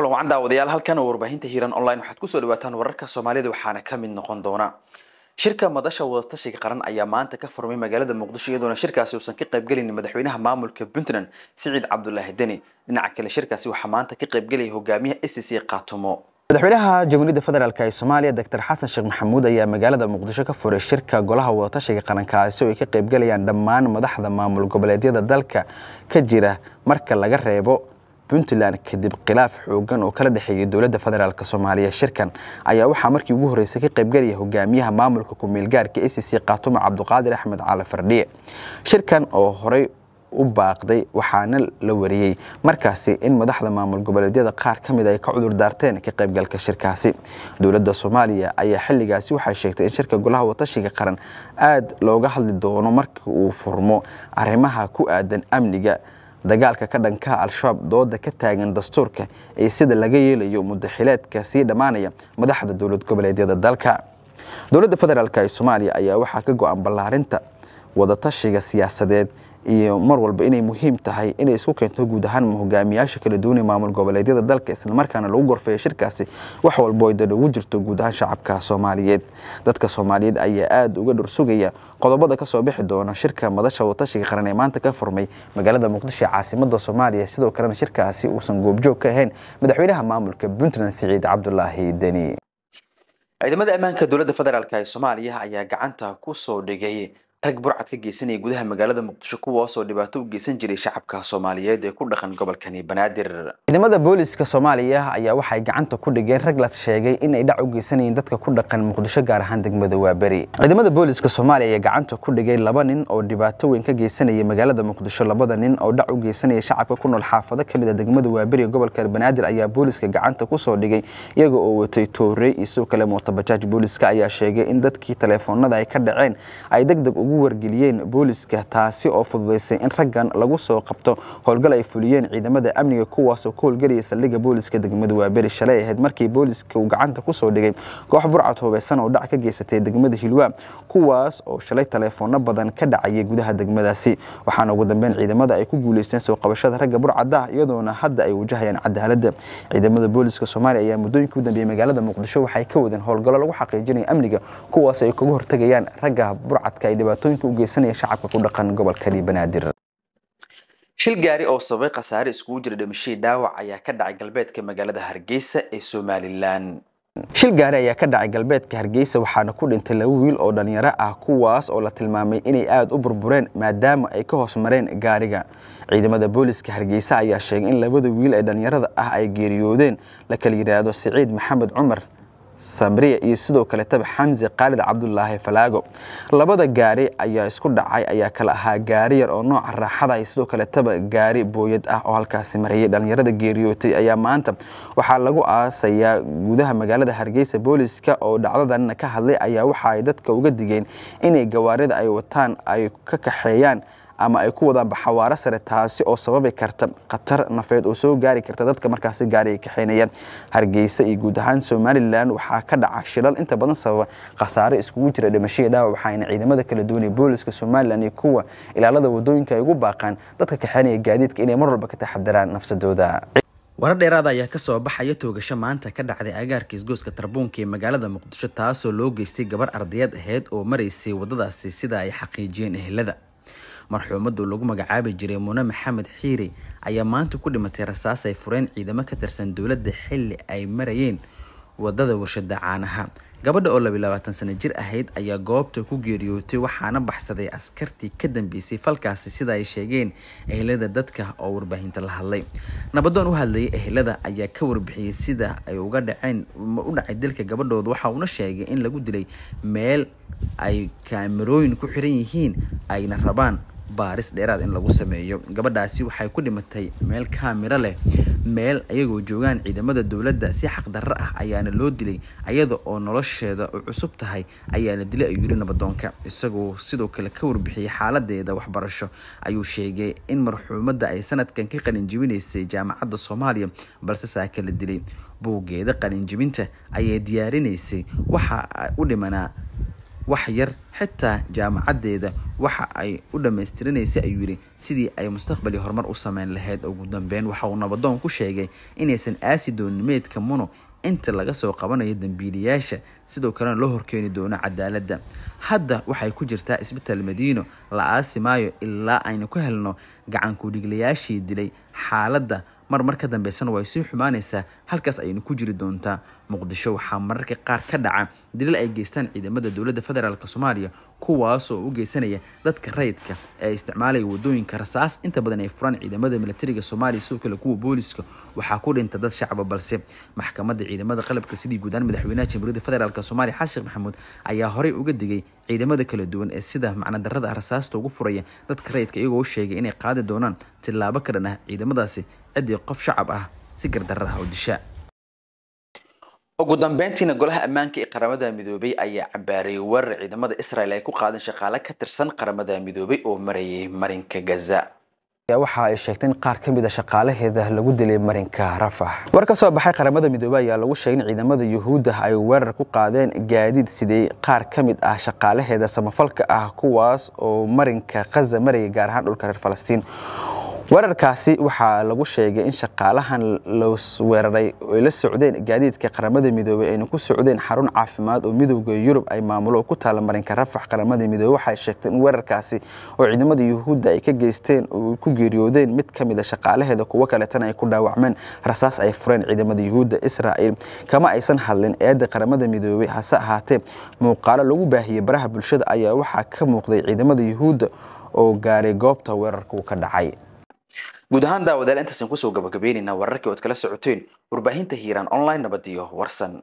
kulan wacan daawadayaal halkan oo warbaahinta hiiran online waxaad kusoo dhawaataan wararka soomaalida waxaana kamid noqon doona shirka madasha wadatashiga qaran ayaa maanta ka furmay magaalada muqdisho iyadoona shirkaasi uusan ka qaybgelin madaxweynaha maamulka puntland siciid cabdulaahi deni dhinaca kale shirkaasi waxaa maanta ka qaybgelaya hogaamiyaha s e c kaatumo madaxweynaha jamhuuriyadda federaalk ee soomaaliya doctor xasan sheekh maxamuud ayaa magaalada muqdisho ka furay shirka golaha wadatashiga qarankaasi oo ay ka qaybgelayaan dhammaan madaxda maamul goboleedyada dalka ka jira marka laga reebo puntland kadib khilaaf xoogan oo kala dhexeeyay dowladda federaalk soomaaliya shirkan ayaa waxaa markii ugu horreysay ka qaybgelaya hogaamiyaha maamulka kumeelgaarka a c c cabduqaadir axmed cali fardhiye shirkan oo horey u baaqday waxaana la wariyey markaasi in madaxda maamul goboleedyada qaar ka mid ay ka cudur daarteen ka qaybgalka shirkaasi dowladda soomaaliya ayaa xilligaasi waxay sheegtay in shirka golaha watashiga qaran aada looga hadli doono markii uu furmo arrimaha ku aadan amniga dagaalka ka dhanka al-shabaab dooda ka taagan dastuurka iyo sida laga yeelayo mudaxileedka sii dhammaanaya madaxda dowlad goboleedyada dalka dowladda federaalk ee soomaaliya ayaa waxaa ka go-an ballaarinta wadatashiga siyaasadeed iyo mar walba inay muhiim tahay inay isku keento guud ahaan hogaamiyaasha kala duwanee maamul goboleedyada dalka islamarkaana lagu gorfeeya shirkaasi wax walbo ay dad ugu jirto guud ahaan shacabka soomaaliyeed dadka soomaaliyeed ayaa aada uga dhursugaya qodobada kasoo bixi doona shirka madasha watashiga qaran ee maanta ka furmay magaalada muqdisho ee caasimada soomaaliya sidoo kalena shirkaasi uusan goobjoog ka ahayn madaxweynaha maamulka puntland siciid cabdulaahi deni ciidamada ammaanka dowladda federaalk ee soomaaliya ayaa gacanta ku soo dhigay rag burcad ka geysanaya gudaha magaalada muqdisho kuwaasoo dhibaato u geysan jiray shacabka soomaaliyeed ee ku dhaqan gobolkani banaadir ciidamada booliska soomaaliya ayaa waxay gacanta ku dhigeen rag la sheegay in dhac u geysanayeen dadka ku dhaqan muqdisho gaar ahaan degmada waaberi ciidamada booliska soomaaliya ayaa gacanta ku dhigay laba nin oo dhibaato weyn ka geysanaya magaalada muqdisho labada nin oo dhac u geysanaya shacabka ku nool xaafado kamid a ah degmada waaberi ee gobolka banaadir ayaa booliska gacanta kusoo dhigay iyaga oo watay toorey iyo sidoo kale mootabajaaj booliska ayaa sheegay in dadkii taleefoonada ay ka dhaceen ay degdeg ugu wargeliyeen booliska taasi oo fududaysay in raggan lagu soo qabto howlgal ay fuliyeen ciidamada amniga kuwaasoo ku howlgelaya saldhigga booliska degmada waaberi shalay ahayd markii booliska uu gacanta kusoo dhigay koox burcad hubeysan oo dhac ka geysatay degmada hilwa kuwaas oo shalay taleefoonno badan ka dhacaya gudaha degmadaasi waxaana ugu dambeyn ciidamada ay ku guuleysteen soo qabashada ragga burcadda iyadoona hadda ay wajahayaan cadaaladda ciidamada booliska soomaaliya ayaa muddooyinka u dambeeyey magaalada muqdisho waxay ka wadeen howlgallo lagu xaqiijinaya amniga kuwaas ay kaga hortegayaan ragga burcadka ay dhibaato dhibaatooyinka u geysanaya shacabka ku dhaqan gobolkani banaadir shil gaari oo sababay khasaare iskugu jira dhimashadii dhaawac ayaa ka dhacay galbeedka magaalada hargeysa ee somalilan shil gaari ayaa ka dhacay galbeedka hargeysa waxaana ku dhintay laba wiil oo dhalinyaro ah kuwaas oo la tilmaamay inay aada u burbureen maadaama ay ka hoos mareen gaariga ciidamada booliska hargeysa ayaa sheegay in labada wiil ee dhalinyarada ah ay geeriyoodeen la kala yidhaahdo siciid maxamed cumar samriya iyo sidoo kaletaba xamsi khaalid cabdulaahi falaago labada gaari ayaa isku dhacay ayaa kala ahaa gaari yar oo nooca raaxada iyo sidoo kaletaba gaari booyad ah oo halkaasi mareeyay dhallinyarada geeriyootay ayaa maanta waxaa lagu aasayaa gudaha magaalada hargeysa booliska oo dhacdadanna ka hadlay ayaa waxa ay dadka uga digeen inay gawaarida ay wataan ay ka kaxeeyaan ama ay ku wadaanba xawaaro sare taasi oo sababi karta khatar nafeed oo soo gaari karta dadka markaasi gaari ay kaxaynayaan hargeysa iyo guud ahaan somalilan waxaa ka dhaca shilal inta badan sababa khasaare iskugu jira dhimasho iyo dhaawac waxaayna ciidamada kala duwanaya booliska somalilan iyo kuwa ilaalada wadooyinka ay ugu baaqaan dadka kaxeynaya gaadiidka inay mar walba ka taxadaraan nafsadooda warar dheeraada ah ayaa kasoo baxaya toogasho maanta ka dhacday agaarka isgooska tarbuunka ee magaalada muqdisho taasoo loo geystay gabar ardayad ahayd oo maraysay wadadaasi sida ay xaqiijiyeen ehelada marxuumaddu lagu magacaabi jiray mune maxamed xiiri ayaa maanta ku dhimatay rasaas ay fureen ciidamo ka tirsan dowladda xilli ay marayeen wadada warshada caanaha gabadha oo labalabaatan sano jir ahayd ayaa goobta ku geeriyootay waxaana baxsaday askartii ka dambeysay falkaasi sida ay sheegeen ehelada dadka oo warbaahinta la hadlay nabadoon u hadlayay ehelada ayaa ka warbixiyay sida ay uga dhaceen u dhacay dilka gabadhooda waxa uuna sheegay in lagu dilay meel ay kaamarooyin ku xiran yihiin ayna rabaan baaris dheeraad in lagu sameeyo gabadhaasi waxay ku dhimatay meel kaamira leh meel ayagoo joogaan ciidamada dowladda si xaqdarro ah ayaana loo dilay ayada oo nolosheeda u cusub tahay ayaana dilay ayuu yiri nabadoonka isagoo sidoo kale ka warbixiyey xaaladeeda waxbarasho ayuu sheegay in marxuumadda ay sanadkan ka qalinjibinaysay jaamacadda soomaaliya balse saaka la dilay buuggeeda qalinjibinta ayay diyaarinaysay waxa u dhimanaa wax yar xitaa jaamacaddeeda waxa ay u dhammaystirinaysay ayuu yidhi sidii ay mustaqbali horumar u sameyn lahayd ugu dambeyn waxa uu nabadoon ku sheegay inaysan aasi doonin meydka muno inta laga soo qabanayo dambiiliyaasha sidoo kalena loo horkeeni doono cadaaladda hadda waxay ku jirtaa isbital madiino la aasi maayo ilaa aynu ku helno gacanku dilay xaaladda mar mar ka dambeysana way sii xumaaneysaa halkaas ayayna ku jiri doontaa muqdisho waxaa mararka qaar ka dhaca dilil ay geystaan ciidamada dowladda federaalk soomaaliya kuwaas oo u geysanaya dadka rayidka ee isticmaalaya wadooyinka rasaas inta badan ay furaan ciidamada milatariga soomaaliya sidoo kale kuwa booliska waxaa ku dhinta dad shacaba balse maxkamadda ciidamada qalabka sidii guudaan madaxweynaha jamhuuriyadda federaalk soomaaliya xasan maxamuud ayaa horey uga digay ciidamada kala duwan ee sida macnadarada rasaasta ugu furaya dadka rayidka iyagoo u sheegay inay qaadi doonaan tilaabo ka dhan ah ciidamadaasi ciddii qof shacab ah si gardarrada u disha ugu dambeyntiina golaha ammaanka ee qaramada midoobey ayaa cambaareeyay weerar ciidamada israel ay ku qaadeen shaqaale ka tirsan qaramada midoobey oo marayay marinka gaza waxa ay sheegtay in qaar ka mid a ah shaqaalaheeda lagu dilay marinka rafax war ka soo baxay qaramada midoobey ayaa lagu sheegay in ciidamada yuhuudda ay weerar ku qaadeen gaadiid sidii qaar ka mid ah shaqaalaheeda samafalka ah kuwaas oo marinka khaza marayay gaar ahaan dhulka reer falastiin weerarkaasi waxaa lagu sheegay in shaqaalahan losweeraray ay la socdeen gaadiidka qaramada midoobey ayna ku socdeen xarun caafimaad oo midooda yurub ay maamulo ku taala marinka rafax qaramada midoobey waxay sheegteen in weerarkaasi oo ciidamada yuhuudda ay ka geysteen oo ku geeriyoodeen mid ka mida ah shaqaalaheeda kuwo kaleetana ay ku dhaawacmeen rasaas ay fureen ciidamada yuhuudda israa'il kama aysan hadlin eedda qaramada midoobey hase ahaatee muuqaalo lagu baahiyey baraha bulshada ayaa waxaa ka muuqday ciidamada yuhuudda oo gaaray goobta weerarku ka dhacay guud ahaan daawadeel intaasaan kusoo gabagabeyneynaa wararkii ood kala socoteen warbaahinta hiiraan online nabadiyo warsan